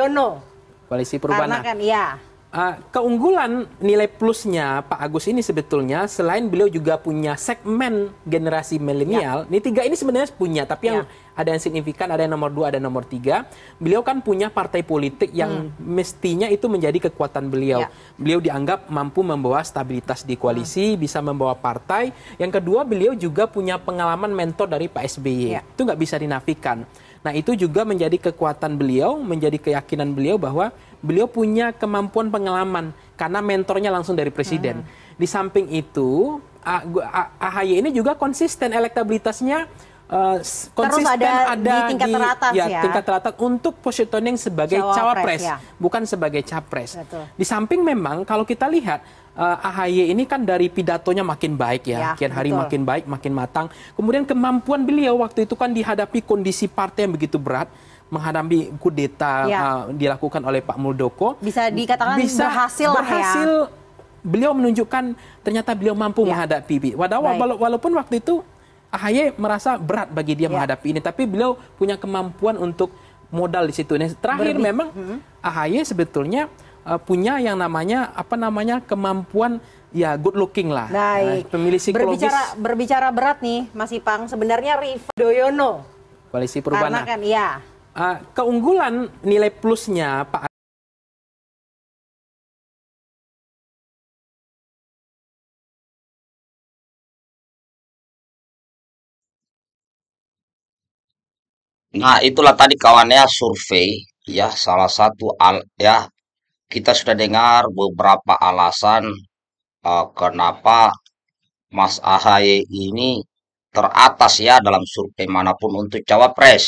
Yono. Koalisi Perubahan. Karena kan ya. Uh, keunggulan nilai plusnya Pak Agus ini sebetulnya selain beliau juga punya segmen generasi milenial, ya. ini tiga ini sebenarnya punya, tapi yang iya ada yang signifikan, ada yang nomor dua, ada yang nomor tiga. Beliau kan punya partai politik yang hmm. mestinya itu menjadi kekuatan beliau. Ya. Beliau dianggap mampu membawa stabilitas di koalisi, hmm. bisa membawa partai. Yang kedua, beliau juga punya pengalaman mentor dari Pak SBY. Ya. Itu nggak bisa dinafikan. Nah, itu juga menjadi kekuatan beliau, menjadi keyakinan beliau bahwa beliau punya kemampuan pengalaman karena mentornya langsung dari presiden. Hmm. Di samping itu, AHY ini juga konsisten elektabilitasnya Eh, konsisten Terus ada, ada di tingkat di, teratas ya, ya tingkat teratas untuk positioning sebagai cawapres, cawapres ya. bukan sebagai capres. Betul. Di samping memang kalau kita lihat uh, eh, AHY ini kan dari pidatonya makin baik ya, ya kian hari betul. makin baik, makin matang. Kemudian kemampuan beliau waktu itu kan dihadapi kondisi partai yang begitu berat menghadapi kudeta ya. uh, dilakukan oleh Pak Muldoko bisa dikatakan bisa berhasil, ya. berhasil ya. beliau menunjukkan ternyata beliau mampu ya. menghadapi. Wadah, walaupun waktu itu AHY merasa berat bagi dia ya. menghadapi ini, tapi beliau punya kemampuan untuk modal di situ. Nah, terakhir Berbi. memang hmm. AHY sebetulnya uh, punya yang namanya apa namanya kemampuan ya good looking lah. Baik. Nah, pemilih psikologis. Berbicara berbicara berat nih Mas Ipang, sebenarnya Rifa Doyono. Koalisi Perubahan. Karena nah. kan iya. Uh, keunggulan nilai plusnya Pak Nah, itulah tadi kawannya survei ya salah satu al ya kita sudah dengar beberapa alasan uh, kenapa Mas Ahaye ini teratas ya dalam survei manapun untuk cawapres.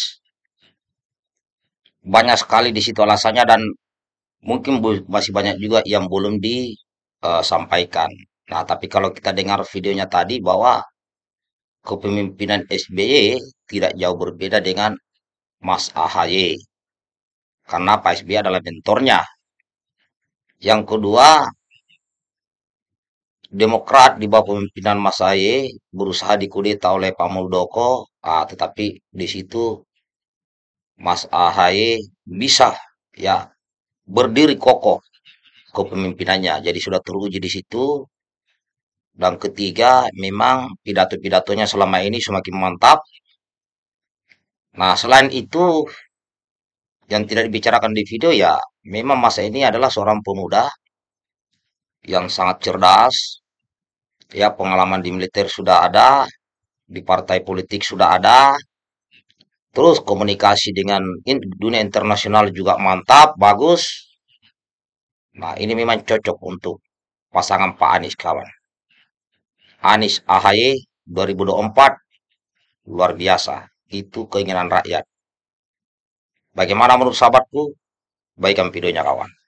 Banyak sekali di situ alasannya dan mungkin masih banyak juga yang belum disampaikan. Eh, nah, tapi kalau kita dengar videonya tadi bahwa kepemimpinan SBY tidak jauh berbeda dengan Mas AHY karena Pak SBY adalah mentornya. Yang kedua, Demokrat di bawah pemimpinan Mas AHY berusaha dikudeta oleh Pak Muldoko, ah, tetapi di situ Mas AHY bisa ya berdiri kokoh kepemimpinannya. Jadi sudah teruji di situ. Dan ketiga, memang pidato-pidatonya selama ini semakin mantap Nah, selain itu yang tidak dibicarakan di video ya, memang masa ini adalah seorang pemuda yang sangat cerdas. Ya, pengalaman di militer sudah ada, di partai politik sudah ada. Terus komunikasi dengan dunia internasional juga mantap, bagus. Nah, ini memang cocok untuk pasangan Pak Anies kawan. Anies AHY 2024 luar biasa itu keinginan rakyat. Bagaimana menurut sahabatku? Baikkan videonya kawan.